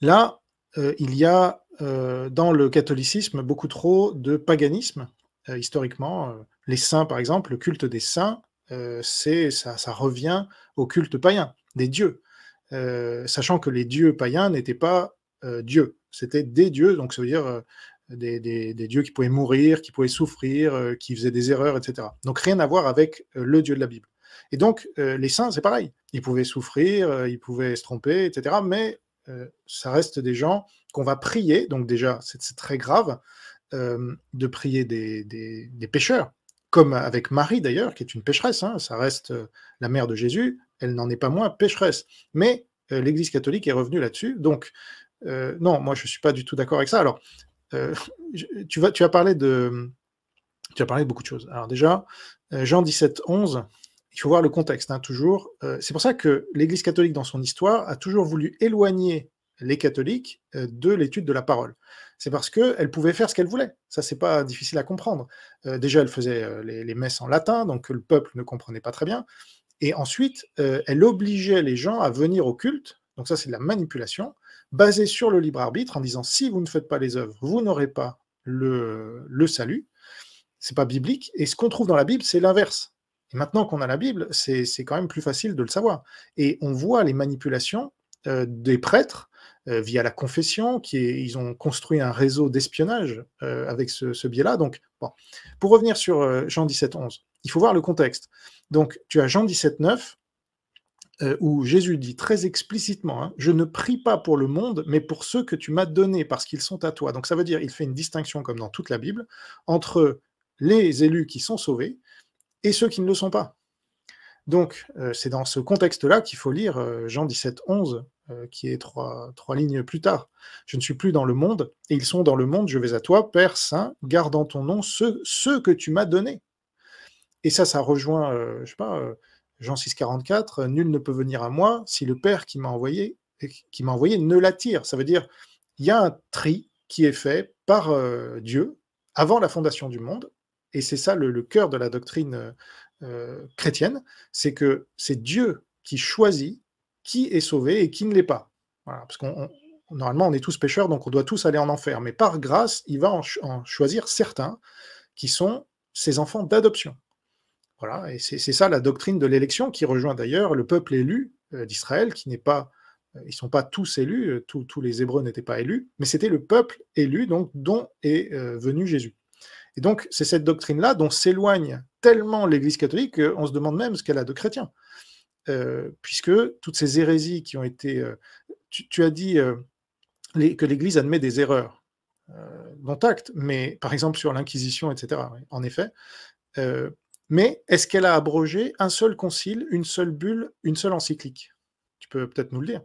Là, euh, il y a euh, dans le catholicisme beaucoup trop de paganisme. Euh, historiquement, les saints, par exemple, le culte des saints, c'est ça, revient au culte païen, des dieux. sachant que les dieux païens n'étaient pas dieux, c'était des dieux, donc ça veut dire des, des, dieux qui pouvaient mourir, qui pouvaient souffrir, qui faisaient des erreurs, etc. Donc rien à voir avec le dieu de la Bible. Et donc les saints, c'est pareil, ils pouvaient souffrir, ils pouvaient se tromper, etc. Mais euh, ça reste des gens qu'on va prier. Donc déjà, c'est très grave euh, de prier des, pécheurs, comme avec Marie d'ailleurs, qui est une pécheresse. Hein. ça reste euh, la mère de Jésus. Elle n'en est pas moins pécheresse. Mais l'Église catholique est revenue là-dessus. Donc non, moi je ne suis pas du tout d'accord avec ça. Alors, tu, vas, tu as parlé de... Tu as parlé de beaucoup de choses. Alors déjà, Jean 17, 11, il faut voir le contexte, hein, toujours. Euh, c'est pour ça que l'Église catholique, dans son histoire, a toujours voulu éloigner les catholiques euh, de l'étude de la parole. C'est parce qu'elle pouvait faire ce qu'elle voulait. Ça, c'est pas difficile à comprendre. Euh, déjà, elle faisait les, messes en latin, donc le peuple ne comprenait pas très bien. Et ensuite, elle obligeait les gens à venir au culte. Donc ça, c'est de la manipulation, basée sur le libre arbitre, en disant si vous ne faites pas les œuvres, vous n'aurez pas le, le salut. C'est pas biblique. Et ce qu'on trouve dans la Bible, c'est l'inverse maintenant qu'on a la Bible, c'est quand même plus facile de le savoir. Et on voit les manipulations euh, des prêtres euh, via la confession, qui ils ont construit un réseau d'espionnage euh, avec ce, biais-là. Donc, pour revenir sur Jean 17, 11, il faut voir le contexte. Donc, tu as Jean 17, 9, où Jésus dit très explicitement hein, Je ne prie pas pour le monde, mais pour ceux que tu m'as donnés, parce qu'ils sont à toi. Donc, ça veut dire il fait une distinction, comme dans toute la Bible, entre les élus qui sont sauvés et ceux qui ne le sont pas. Donc, euh, c'est dans ce contexte-là qu'il faut lire euh, Jean 17, 11, euh, qui est trois, lignes plus tard. Je ne suis plus dans le monde, et ils sont dans le monde, je vais à toi, Père Saint, garde en ton nom ceux, que tu m'as donnés. Et ça, ça rejoint, je sais pas, Jean 6, 44, nul ne peut venir à moi si le Père qui m'a envoyé, qui m'a envoyé ne l'attire. Ça veut dire, il y a un tri qui est fait par Dieu avant la fondation du monde, et c'est ça le, cœur de la doctrine euh, euh, chrétienne, c'est que c'est Dieu qui choisit qui est sauvé et qui ne l'est pas. parce qu'on normalement on est tous pécheurs, donc on doit tous aller en enfer. Mais par grâce, il va en, choisir certains qui sont ses enfants d'adoption. Voilà, et c'est ça la doctrine de l'élection qui rejoint d'ailleurs le peuple élu euh, d'Israël, qui n'est pas, ils ne sont pas tous élus, tous, les Hébreux n'étaient pas élus, mais c'était le peuple élu donc dont est venu Jésus. Et donc, c'est cette doctrine-là dont s'éloigne tellement l'Église catholique qu'on se demande même ce qu'elle a de chrétien. Euh, puisque toutes ces hérésies qui ont été... Euh, tu, as dit euh, que l'Église admet des erreurs, dont acte, mais par exemple sur l'Inquisition, etc., en effet. mais est-ce qu'elle a abrogé un seul concile, une seule bulle, une seule encyclique Tu peux peut-être nous le dire.